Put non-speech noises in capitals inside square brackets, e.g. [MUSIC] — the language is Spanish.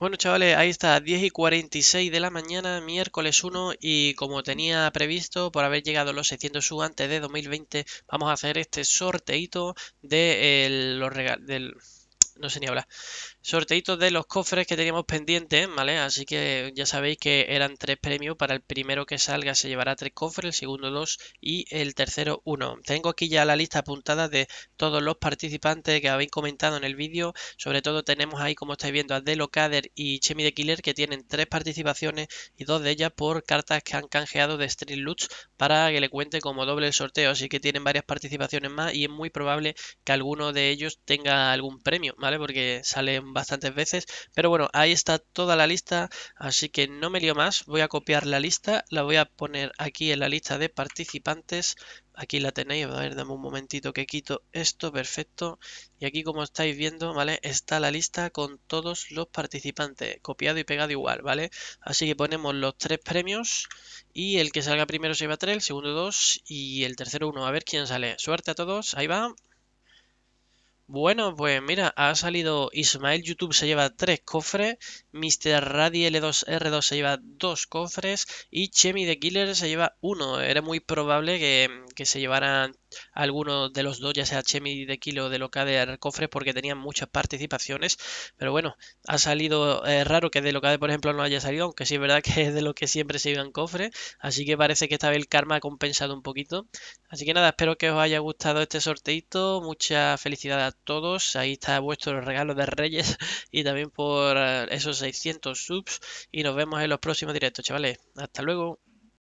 Bueno chavales, ahí está, 10 y 46 de la mañana, miércoles 1 y como tenía previsto, por haber llegado los 600 sub antes de 2020, vamos a hacer este sorteito de, eh, los no sé ni hablar. Sorteito de los cofres que teníamos pendientes, ¿vale? Así que ya sabéis que eran tres premios. Para el primero que salga se llevará tres cofres, el segundo dos y el tercero uno. Tengo aquí ya la lista apuntada de todos los participantes que habéis comentado en el vídeo. Sobre todo tenemos ahí, como estáis viendo, a Delocader y Chemi de Killer que tienen tres participaciones y dos de ellas por cartas que han canjeado de Street Lutz para que le cuente como doble el sorteo. Así que tienen varias participaciones más y es muy probable que alguno de ellos tenga algún premio, ¿vale? Porque salen bastantes veces. Pero bueno, ahí está toda la lista, así que no me lío más. Voy a copiar la lista, la voy a poner aquí en la lista de participantes. Aquí la tenéis, a ver, dame un momentito que quito esto, perfecto. Y aquí como estáis viendo, ¿vale? Está la lista con todos los participantes, copiado y pegado igual, ¿vale? Así que ponemos los tres premios y el que salga primero se lleva tres, el segundo dos y el tercero uno. A ver quién sale. Suerte a todos, ahí va. Bueno, pues mira, ha salido Ismael YouTube se lleva tres cofres, Mr. Radi L2R2 se lleva dos cofres y Chemi the Killer se lleva uno. Era muy probable que, que se llevaran algunos de los dos, ya sea Chemi de Kilo de Locade al cofre, porque tenían muchas participaciones. Pero bueno, ha salido eh, raro que de Locade, por ejemplo, no haya salido, aunque sí es verdad que [LAUGHS] es de lo que siempre se iban cofre. Así que parece que esta vez el karma ha compensado un poquito. Así que nada, espero que os haya gustado este sorteito. Mucha felicidad a todos. Ahí está vuestro regalo de Reyes [LAUGHS] y también por eh, esos 600 subs. Y nos vemos en los próximos directos, chavales. Hasta luego.